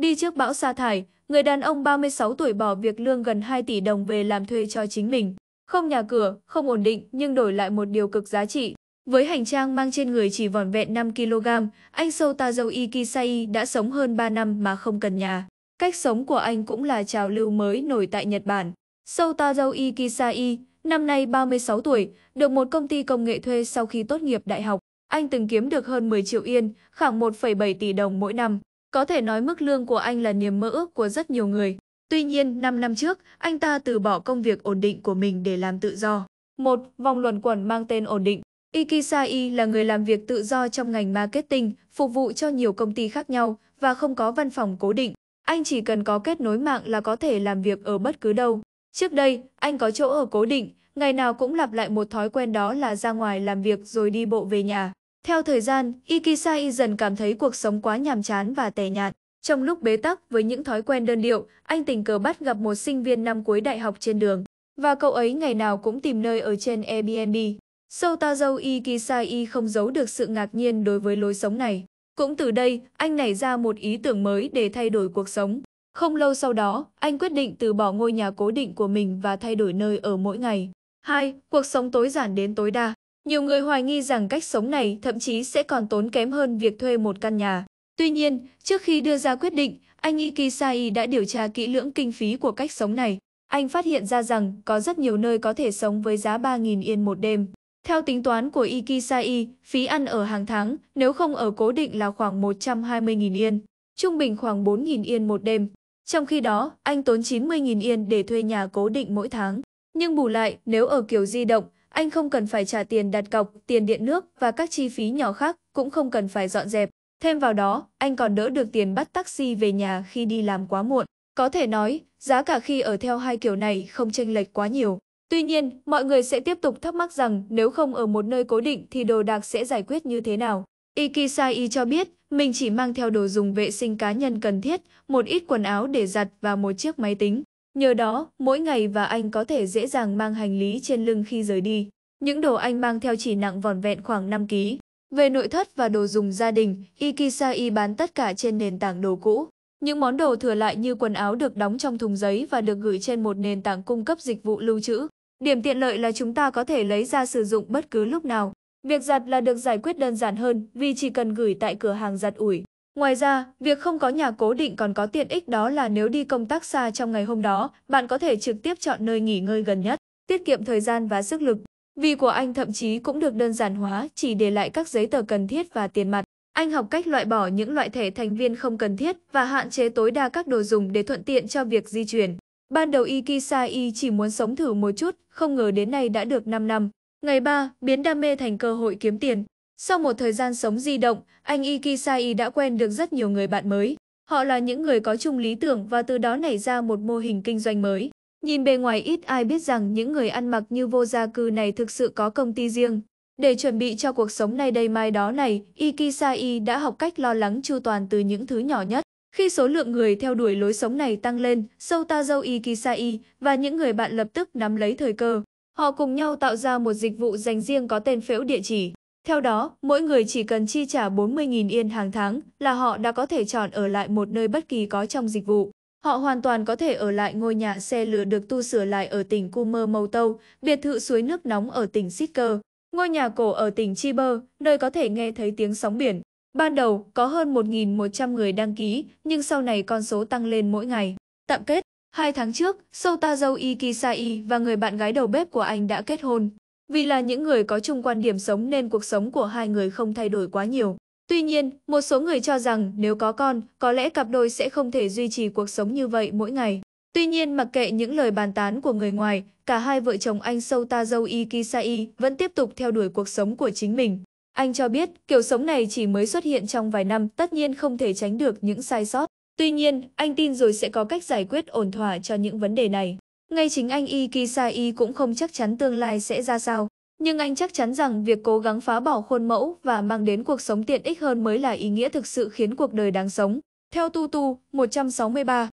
Đi trước bão sa thải, người đàn ông 36 tuổi bỏ việc lương gần 2 tỷ đồng về làm thuê cho chính mình. Không nhà cửa, không ổn định nhưng đổi lại một điều cực giá trị. Với hành trang mang trên người chỉ vỏn vẹn 5kg, anh Sotazo Ikisai đã sống hơn 3 năm mà không cần nhà. Cách sống của anh cũng là trào lưu mới nổi tại Nhật Bản. Sotazo Ikisai, năm nay 36 tuổi, được một công ty công nghệ thuê sau khi tốt nghiệp đại học. Anh từng kiếm được hơn 10 triệu yên, khoảng 1,7 tỷ đồng mỗi năm. Có thể nói mức lương của anh là niềm mơ ước của rất nhiều người. Tuy nhiên, 5 năm trước, anh ta từ bỏ công việc ổn định của mình để làm tự do. Một Vòng luẩn quẩn mang tên ổn định. Ikisai là người làm việc tự do trong ngành marketing, phục vụ cho nhiều công ty khác nhau và không có văn phòng cố định. Anh chỉ cần có kết nối mạng là có thể làm việc ở bất cứ đâu. Trước đây, anh có chỗ ở cố định, ngày nào cũng lặp lại một thói quen đó là ra ngoài làm việc rồi đi bộ về nhà. Theo thời gian, Ikisai dần cảm thấy cuộc sống quá nhàm chán và tẻ nhạt. Trong lúc bế tắc với những thói quen đơn điệu, anh tình cờ bắt gặp một sinh viên năm cuối đại học trên đường. Và cậu ấy ngày nào cũng tìm nơi ở trên Airbnb. Sotazo Ikisai không giấu được sự ngạc nhiên đối với lối sống này. Cũng từ đây, anh nảy ra một ý tưởng mới để thay đổi cuộc sống. Không lâu sau đó, anh quyết định từ bỏ ngôi nhà cố định của mình và thay đổi nơi ở mỗi ngày. 2. Cuộc sống tối giản đến tối đa nhiều người hoài nghi rằng cách sống này thậm chí sẽ còn tốn kém hơn việc thuê một căn nhà. Tuy nhiên, trước khi đưa ra quyết định, anh Ikisai đã điều tra kỹ lưỡng kinh phí của cách sống này. Anh phát hiện ra rằng có rất nhiều nơi có thể sống với giá 3.000 yên một đêm. Theo tính toán của Ikisai, phí ăn ở hàng tháng nếu không ở cố định là khoảng 120.000 yên, trung bình khoảng 4.000 yên một đêm. Trong khi đó, anh tốn 90.000 yên để thuê nhà cố định mỗi tháng. Nhưng bù lại, nếu ở kiểu di động, anh không cần phải trả tiền đặt cọc, tiền điện nước và các chi phí nhỏ khác, cũng không cần phải dọn dẹp. Thêm vào đó, anh còn đỡ được tiền bắt taxi về nhà khi đi làm quá muộn. Có thể nói, giá cả khi ở theo hai kiểu này không chênh lệch quá nhiều. Tuy nhiên, mọi người sẽ tiếp tục thắc mắc rằng nếu không ở một nơi cố định thì đồ đạc sẽ giải quyết như thế nào. Ikisai cho biết, mình chỉ mang theo đồ dùng vệ sinh cá nhân cần thiết, một ít quần áo để giặt và một chiếc máy tính. Nhờ đó, mỗi ngày và anh có thể dễ dàng mang hành lý trên lưng khi rời đi. Những đồ anh mang theo chỉ nặng vòn vẹn khoảng 5 kg. Về nội thất và đồ dùng gia đình, Ikisai bán tất cả trên nền tảng đồ cũ. Những món đồ thừa lại như quần áo được đóng trong thùng giấy và được gửi trên một nền tảng cung cấp dịch vụ lưu trữ. Điểm tiện lợi là chúng ta có thể lấy ra sử dụng bất cứ lúc nào. Việc giặt là được giải quyết đơn giản hơn vì chỉ cần gửi tại cửa hàng giặt ủi. Ngoài ra, việc không có nhà cố định còn có tiện ích đó là nếu đi công tác xa trong ngày hôm đó, bạn có thể trực tiếp chọn nơi nghỉ ngơi gần nhất, tiết kiệm thời gian và sức lực. Vì của anh thậm chí cũng được đơn giản hóa, chỉ để lại các giấy tờ cần thiết và tiền mặt. Anh học cách loại bỏ những loại thẻ thành viên không cần thiết và hạn chế tối đa các đồ dùng để thuận tiện cho việc di chuyển. Ban đầu Ikisai chỉ muốn sống thử một chút, không ngờ đến nay đã được 5 năm. Ngày 3, biến đam mê thành cơ hội kiếm tiền. Sau một thời gian sống di động, anh Ikisai đã quen được rất nhiều người bạn mới. Họ là những người có chung lý tưởng và từ đó nảy ra một mô hình kinh doanh mới. Nhìn bề ngoài ít ai biết rằng những người ăn mặc như vô gia cư này thực sự có công ty riêng. Để chuẩn bị cho cuộc sống nay đây mai đó này, Ikisai đã học cách lo lắng chu toàn từ những thứ nhỏ nhất. Khi số lượng người theo đuổi lối sống này tăng lên, Soutazo Ikisai và những người bạn lập tức nắm lấy thời cơ. Họ cùng nhau tạo ra một dịch vụ dành riêng có tên phễu địa chỉ. Theo đó, mỗi người chỉ cần chi trả 40.000 yên hàng tháng là họ đã có thể chọn ở lại một nơi bất kỳ có trong dịch vụ. Họ hoàn toàn có thể ở lại ngôi nhà xe lửa được tu sửa lại ở tỉnh Kumer Mâu biệt thự suối nước nóng ở tỉnh Sikker, ngôi nhà cổ ở tỉnh Chiba, nơi có thể nghe thấy tiếng sóng biển. Ban đầu có hơn 1.100 người đăng ký, nhưng sau này con số tăng lên mỗi ngày. Tạm kết, hai tháng trước, Sotazo Ikisai và người bạn gái đầu bếp của anh đã kết hôn. Vì là những người có chung quan điểm sống nên cuộc sống của hai người không thay đổi quá nhiều. Tuy nhiên, một số người cho rằng nếu có con, có lẽ cặp đôi sẽ không thể duy trì cuộc sống như vậy mỗi ngày. Tuy nhiên mặc kệ những lời bàn tán của người ngoài, cả hai vợ chồng anh Sota Dâu Ikisai vẫn tiếp tục theo đuổi cuộc sống của chính mình. Anh cho biết, kiểu sống này chỉ mới xuất hiện trong vài năm, tất nhiên không thể tránh được những sai sót. Tuy nhiên, anh tin rồi sẽ có cách giải quyết ổn thỏa cho những vấn đề này. Ngay chính anh Ikisai cũng không chắc chắn tương lai sẽ ra sao, nhưng anh chắc chắn rằng việc cố gắng phá bỏ khuôn mẫu và mang đến cuộc sống tiện ích hơn mới là ý nghĩa thực sự khiến cuộc đời đáng sống. Theo Tu Tu 163